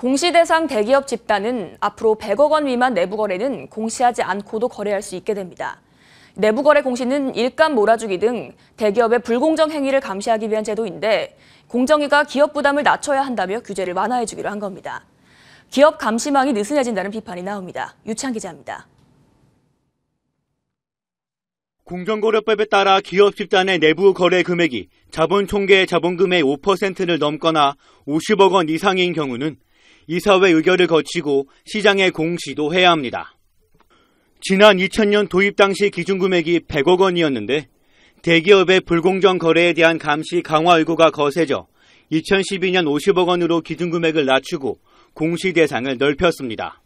공시대상 대기업 집단은 앞으로 100억 원 미만 내부 거래는 공시하지 않고도 거래할 수 있게 됩니다. 내부 거래 공시는 일감 몰아주기 등 대기업의 불공정 행위를 감시하기 위한 제도인데 공정위가 기업 부담을 낮춰야 한다며 규제를 완화해주기로 한 겁니다. 기업 감시망이 느슨해진다는 비판이 나옵니다. 유창 기자입니다. 공정거래법에 따라 기업 집단의 내부 거래 금액이 자본 총계 자본금의 5%를 넘거나 50억 원 이상인 경우는 이사회 의결을 거치고 시장에 공시도 해야 합니다. 지난 2000년 도입 당시 기준 금액이 100억 원이었는데 대기업의 불공정 거래에 대한 감시 강화 의구가 거세져 2012년 50억 원으로 기준 금액을 낮추고 공시 대상을 넓혔습니다.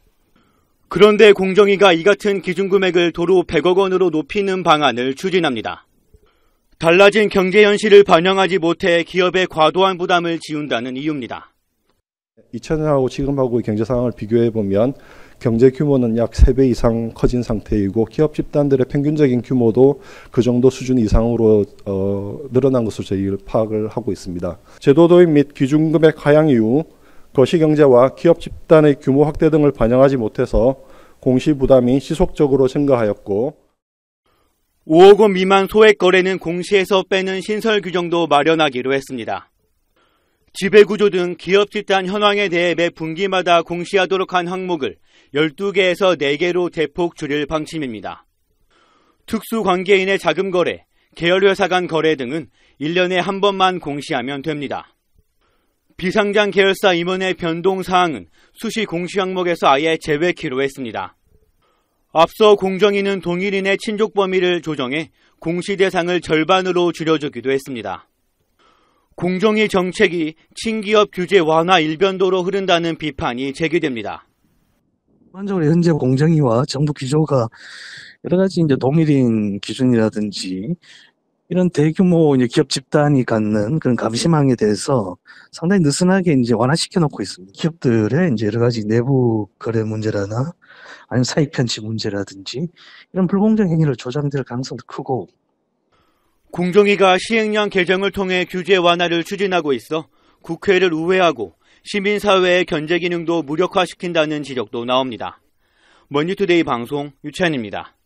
그런데 공정위가 이 같은 기준 금액을 도로 100억 원으로 높이는 방안을 추진합니다. 달라진 경제 현실을 반영하지 못해 기업의 과도한 부담을 지운다는 이유입니다. 2000년하고 지금하고의 경제 상황을 비교해 보면 경제 규모는 약 3배 이상 커진 상태이고 기업 집단들의 평균적인 규모도 그 정도 수준 이상으로 어, 늘어난 것으로 저희 파악을 하고 있습니다. 제도 도입 및 기준금액 하향 이후 거시경제와 기업 집단의 규모 확대 등을 반영하지 못해서 공시 부담이 지속적으로 증가하였고 5억 원 미만 소액 거래는 공시에서 빼는 신설 규정도 마련하기로 했습니다. 지배구조 등 기업 집단 현황에 대해 매 분기마다 공시하도록 한 항목을 12개에서 4개로 대폭 줄일 방침입니다. 특수관계인의 자금 거래, 계열회사 간 거래 등은 1년에 한 번만 공시하면 됩니다. 비상장 계열사 임원의 변동 사항은 수시 공시 항목에서 아예 제외키로 했습니다. 앞서 공정위는 동일인의 친족 범위를 조정해 공시 대상을 절반으로 줄여주기도 했습니다. 공정위 정책이 친기업 규제 완화 일변도로 흐른다는 비판이 제기됩니다. 일반적으로 현재 공정위와 정부 기조가 여러 가지 이제 동일인 기준이라든지 이런 대규모 이제 기업 집단이 갖는 그런 감시망에 대해서 상당히 느슨하게 이제 완화시켜 놓고 있습니다. 기업들의 이제 여러 가지 내부 거래 문제라나 아니면 사익 편취 문제라든지 이런 불공정 행위를 조장될 가능성도 크고 공정위가 시행령 개정을 통해 규제 완화를 추진하고 있어 국회를 우회하고 시민사회의 견제 기능도 무력화시킨다는 지적도 나옵니다. 머뉴투데이 방송 유찬입니다.